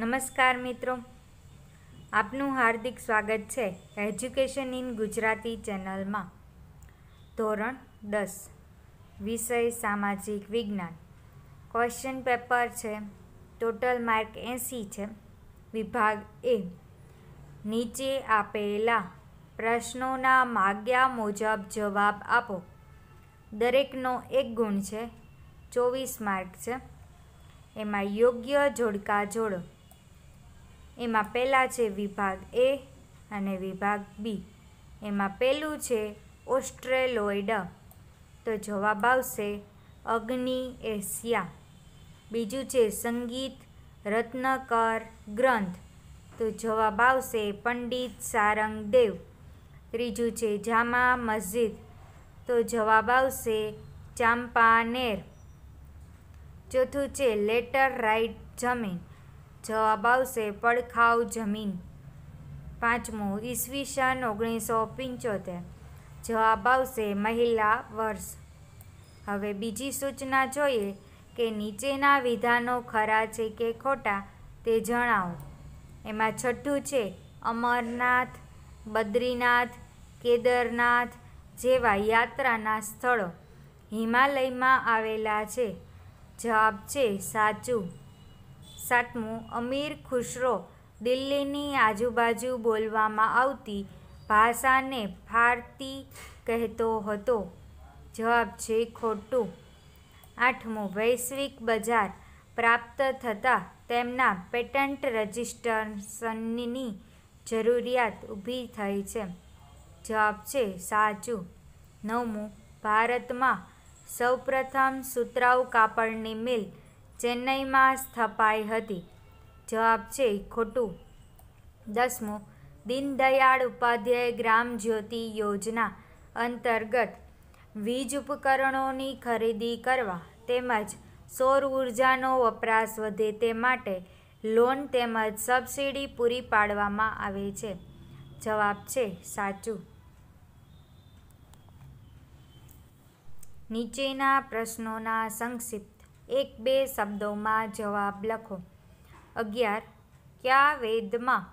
નમસ્કાર મિત્રો આપનું હાર્દિક સ્વાગત છે એજ્યુકેશન ઇન ગુજરાતી ચેનલમાં ધોરણ દસ વિષય સામાજિક વિજ્ઞાન ક્વેશ્ચન પેપર છે ટોટલ માર્ક એંસી છે વિભાગ એ નીચે આપેલા પ્રશ્નોના માગ્યા મુજબ જવાબ આપો દરેકનો એક ગુણ છે ચોવીસ માર્ક છે એમાં યોગ્ય જોડકા જોડો એમાં પહેલાં છે વિભાગ એ અને વિભાગ બી એમાં પહેલું છે ઓસ્ટ્રેલોઇડ તો જવાબ આવશે અગ્નિ એશિયા બીજું છે સંગીત રત્નકર ગ્રંથ તો જવાબ આવશે પંડિત સારંગદેવ ત્રીજું છે જામા મસ્જિદ તો જવાબ આવશે ચાંપાનેર ચોથું છે લેટર રાઇટ જમીન જવાબ આવશે પડખાવ જમીન પાંચમું ઈસવીસન ઓગણીસો પંચોતેર જવાબ આવશે મહિલા વર્ષ હવે બીજી સૂચના જોઈએ કે નીચેના વિધાનો ખરા છે કે ખોટા તે જણાવો એમાં છઠ્ઠું છે અમરનાથ બદ્રીનાથ કેદારનાથ જેવા યાત્રાના સ્થળો હિમાલયમાં આવેલા છે જવાબ છે સાચું સાતમું અમીર ખુશરો દિલ્હીની આજુબાજુ બોલવામાં આવતી ભાષાને ફારતી કહેતો હતો જવાબ છે ખોટું આઠમું વૈશ્વિક બજાર પ્રાપ્ત થતાં તેમના પેટન્ટ રજિસ્ટ્રેશનની જરૂરિયાત ઊભી થઈ છે જવાબ છે સાચું નવમું ભારતમાં સૌપ્રથમ સુતરાઉ કાપડની મિલ ચેન્નઈમાં સ્થપાઈ હતી જવાબ છે ખોટું દસમું દીનદયાળ ઉપાધ્યાય ગ્રામ જ્યોતિ યોજના અંતર્ગત વીજ ઉપકરણોની ખરીદી કરવા તેમજ સૌર ઉર્જાનો વપરાશ વધે તે માટે લોન તેમજ સબસિડી પૂરી પાડવામાં આવે છે જવાબ છે સાચું નીચેના પ્રશ્નોના સંક્ષિપ્ત એક બે શબ્દોમાં જવાબ લખો અગિયાર કયા વેદમાં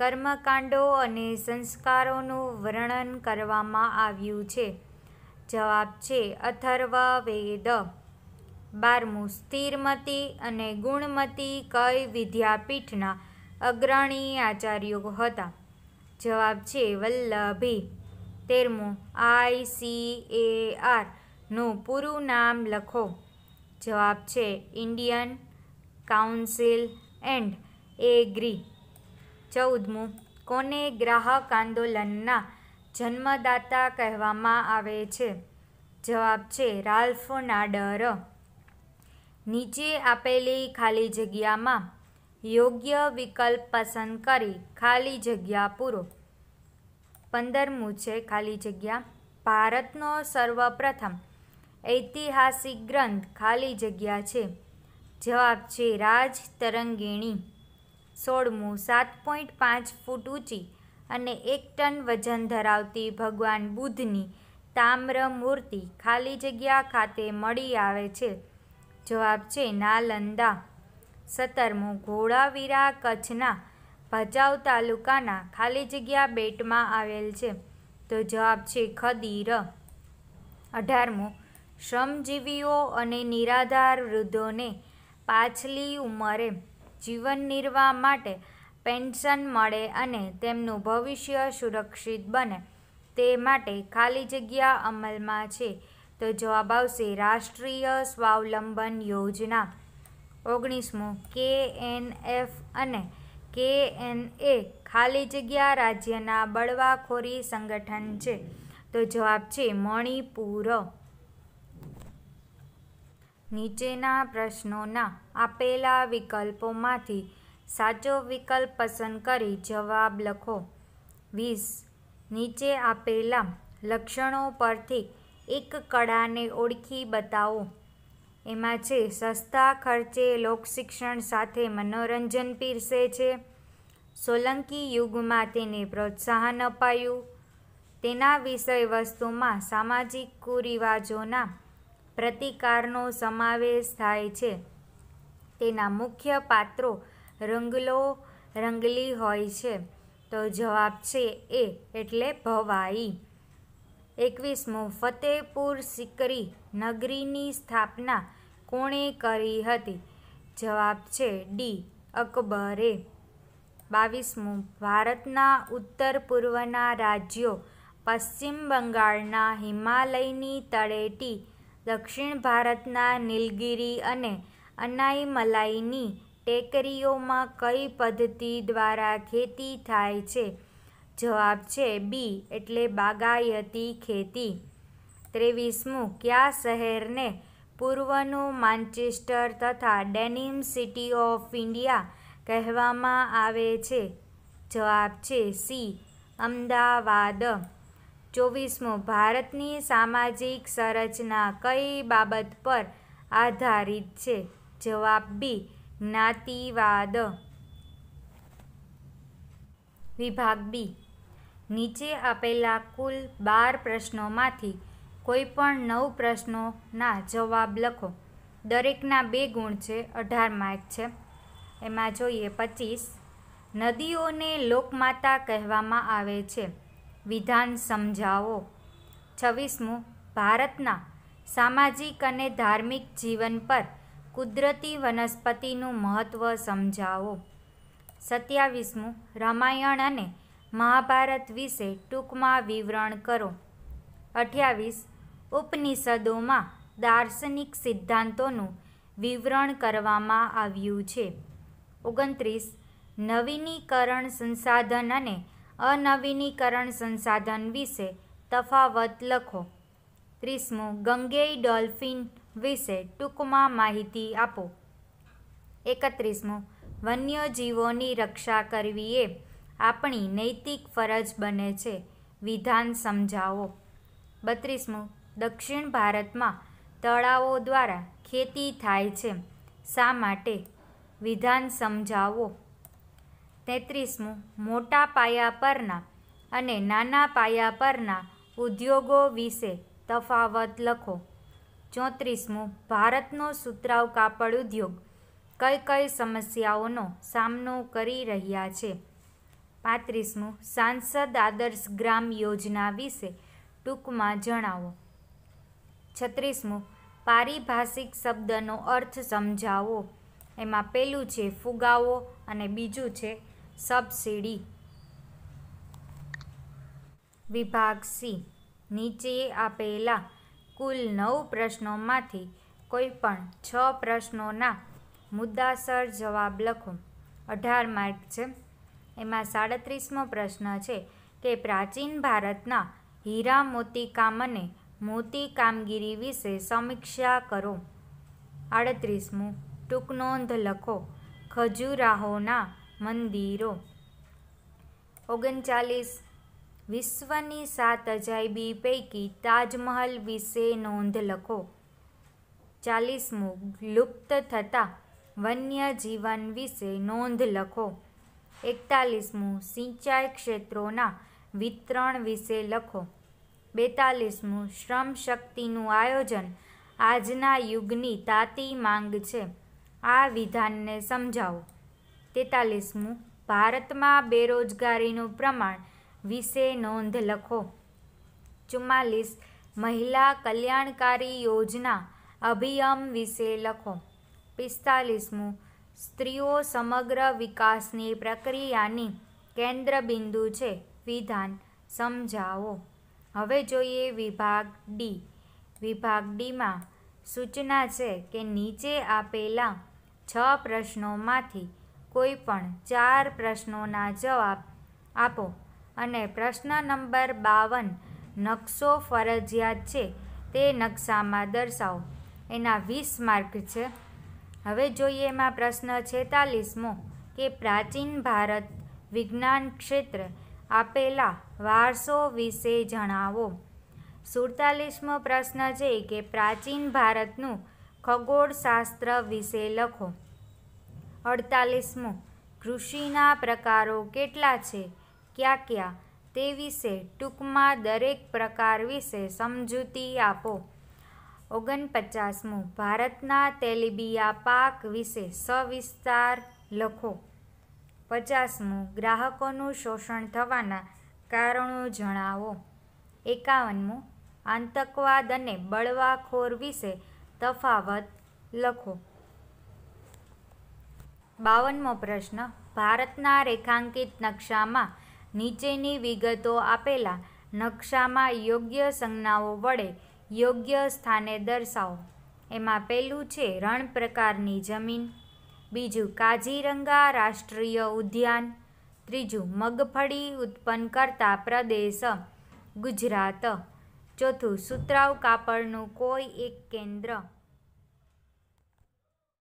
કર્મકાંડો અને સંસ્કારોનું વર્ણન કરવામાં આવ્યું છે જવાબ છે અથર્વ વેદ બારમું સ્થિરમતી અને ગુણમતી કઈ વિદ્યાપીઠના અગ્રણી આચાર્યો હતા જવાબ છે વલ્લભી તેરમું આઈ સી એ આરનું પૂરું નામ લખો જવાબ છે ઇન્ડિયન કાઉન્સિલ એન્ડ એગ્રી ચૌદમું કોને ગ્રાહક આંદોલનના જન્મદાતા કહેવામાં આવે છે જવાબ છે રાલ્ફ નાડર નીચે આપેલી ખાલી જગ્યામાં યોગ્ય વિકલ્પ પસંદ કરી ખાલી જગ્યા પૂરો પંદરમું છે ખાલી જગ્યા ભારતનો સર્વપ્રથમ ઐતિહાસિક ગ્રંથ ખાલી જગ્યા છે જવાબ છે રાજ તરંગીણી સોળમું સાત પોઈન્ટ પાંચ ફૂટ ઊંચી અને એક ટન વજન ધરાવતી ભગવાન બુદ્ધની તામ્ર મૂર્તિ ખાલી જગ્યા ખાતે મળી આવે છે જવાબ છે નાલંદા સત્તરમું ઘોડાવીરા કચ્છના ભચાઉ તાલુકાના ખાલી જગ્યા બેટમાં આવેલ છે તો જવાબ છે ખદીર અઢારમું શ્રમજીવીઓ અને નિરાધાર વૃદ્ધોને પાછલી ઉંમરે જીવન નિર્વાહ માટે પેન્શન મળે અને તેમનું ભવિષ્ય સુરક્ષિત બને તે માટે ખાલી જગ્યા અમલમાં છે તો જવાબ આવશે રાષ્ટ્રીય સ્વાવલંબન યોજના ઓગણીસમું કે એન એફ અને કે એન એ ખાલી જગ્યા રાજ્યના બળવાખોરી સંગઠન છે તો જવાબ છે મણિપુર નીચેના પ્રશ્નોના આપેલા વિકલ્પોમાંથી સાચો વિકલ્પ પસંદ કરી જવાબ લખો. વીસ નીચે આપેલા લક્ષણો પરથી એક કળાને ઓળખી બતાવો. એમાં છે સસ્તા ખર્ચે લોકશિક્ષણ સાથે મનોરંજન પીરસે છે. સોલંકી યુગમાં તેને પ્રોત્સાહન અપાયું. તેના વિષય વસ્તુમાં સામાજિક કુરિવાજોના પ્રતિકારનો સમાવેશ થાય છે તેના મુખ્ય પાત્રો રંગલો રંગલી હોય છે તો જવાબ છે એ એટલે ભવાઈ એકવીસમું ફતેહપુર સિકરી નગરીની સ્થાપના કોણે કરી હતી જવાબ છે ડી અકબરે બાવીસમું ભારતના ઉત્તર પૂર્વના રાજ્યો પશ્ચિમ બંગાળના હિમાલયની તળેટી દક્ષિણ ભારતના નીલગિરી અને અનાઈમલાઈની ટેકરીઓમાં કઈ પદ્ધતિ દ્વારા ખેતી થાય છે જવાબ છે બી એટલે બાગાયતી ખેતી ત્રેવીસમું કયા શહેરને પૂર્વનું માન્ચેસ્ટર તથા ડેનિમ સિટી ઓફ ઇન્ડિયા કહેવામાં આવે છે જવાબ છે સી અમદાવાદ ચોવીસમો ભારતની સામાજિક સંરચના કઈ બાબત પર આધારિત છે જવાબ બી જ્ઞાતિવાદ વિભાગ બી નીચે આપેલા કુલ બાર પ્રશ્નોમાંથી કોઈપણ નવ પ્રશ્નોના જવાબ લખો દરેકના બે ગુણ છે અઢાર માર્ક છે એમાં જોઈએ પચીસ નદીઓને લોકમાતા કહેવામાં આવે છે વિધાન સમજાવો છવ્વીસમું ભારતના સામાજિક અને ધાર્મિક જીવન પર કુદરતી વનસ્પતિનું મહત્ત્વ સમજાવો સત્યાવીસમું રામાયણ અને મહાભારત વિશે ટૂંકમાં વિવરણ કરો અઠ્યાવીસ ઉપનિષદોમાં દાર્શનિક સિદ્ધાંતોનું વિવરણ કરવામાં આવ્યું છે ઓગણત્રીસ નવીનીકરણ સંસાધન અને અનવીનીકરણ સંસાધન વિશે તફાવત લખો ત્રીસમું ગંગેઈ ડોલ્ફિન વિશે ટૂંકમાં માહિતી આપો એકત્રીસમું વન્યજીવોની રક્ષા કરવી એ આપણી નૈતિક ફરજ બને છે વિધાન સમજાવો બત્રીસમું દક્ષિણ ભારતમાં તળાવો દ્વારા ખેતી થાય છે શા માટે વિધાન સમજાવો તેત્રીસમું મોટા પાયા પરના અને નાના પાયા પરના ઉદ્યોગો વિશે તફાવત લખો ચોત્રીસમું ભારતનો સુતરાઉ કાપડ ઉદ્યોગ કઈ કઈ સમસ્યાઓનો સામનો કરી રહ્યા છે પાંત્રીસમું સાંસદ આદર્શ ગ્રામ યોજના વિશે ટૂંકમાં જણાવો છત્રીસમું પારિભાષિક શબ્દનો અર્થ સમજાવો એમાં પહેલું છે ફુગાવો અને બીજું છે સબસિડી વિભાગ સી નીચે આપેલા કુલ નવ પ્રશ્નોમાંથી કોઈપણ છ પ્રશ્નોના મુદ્દાસર જવાબ લખો અઢાર માર્ક છે એમાં સાડત્રીસમો પ્રશ્ન છે કે પ્રાચીન ભારતના હીરા મોતીકામ અને મોતી કામગીરી વિશે સમીક્ષા કરો આડત્રીસમું ટૂંક નોંધ લખો ખજુરાહોના મંદિરો ઓગણચાલીસ વિશ્વની સાત અજાયબી પૈકી તાજમહલ વિશે નોંધ લખો ચાલીસમું લુપ્ત થતા વન્યજીવન વિશે નોંધ લખો એકતાલીસમું સિંચાઈ ક્ષેત્રોના વિતરણ વિશે લખો બેતાલીસમું શ્રમ શક્તિનું આયોજન આજના યુગની તાતી માંગ છે આ વિધાનને સમજાવો તેતાલીસમું ભારતમાં બેરોજગારીનું પ્રમાણ વિશે નોંધ લખો ચુમ્માલીસ મહિલા કલ્યાણકારી યોજના અભિયમ વિશે લખો પિસ્તાલીસમું સ્ત્રીઓ સમગ્ર વિકાસની પ્રક્રિયાની કેન્દ્ર બિંદુ છે વિધાન સમજાવો હવે જોઈએ વિભાગ ડી વિભાગ ડીમાં સૂચના છે કે નીચે આપેલા છ પ્રશ્નોમાંથી કોઈ પણ ચાર પ્રશ્નોના જવાબ આપો અને પ્રશ્ન નંબર બાવન નકશો ફરજિયાત છે તે નકશામાં દર્શાવો એના વીસ માર્ક છે હવે જોઈએ એમાં પ્રશ્ન છેતાલીસમો કે પ્રાચીન ભારત વિજ્ઞાન ક્ષેત્ર આપેલા વારસો વિશે જણાવો સુડતાલીસમો પ્રશ્ન છે કે પ્રાચીન ભારતનું ખગોળશાસ્ત્ર વિશે લખો અડતાલીસમું કૃષિના પ્રકારો કેટલા છે કયા કયા તે વિશે ટૂંકમાં દરેક પ્રકાર વિશે સમજૂતી આપો ઓગણપચાસમું ભારતના તેલીબિયા પાક વિશે સવિસ્તાર લખો પચાસમું ગ્રાહકોનું શોષણ થવાના કારણો જણાવો એકાવનમું આતંકવાદ અને બળવાખોર વિશે તફાવત લખો બાવનમો પ્રશ્ન ભારતના રેખાંકિત નકશામાં નીચેની વિગતો આપેલા નકશામાં યોગ્ય સંજ્ઞાઓ વડે યોગ્ય સ્થાને દર્શાવો એમાં પહેલું છે રણ પ્રકારની જમીન બીજું કાજીરંગા રાષ્ટ્રીય ઉદ્યાન ત્રીજું મગફળી ઉત્પન્ન કરતા પ્રદેશ ગુજરાત ચોથું સુતરાવ કાપડનું કોઈ એક કેન્દ્ર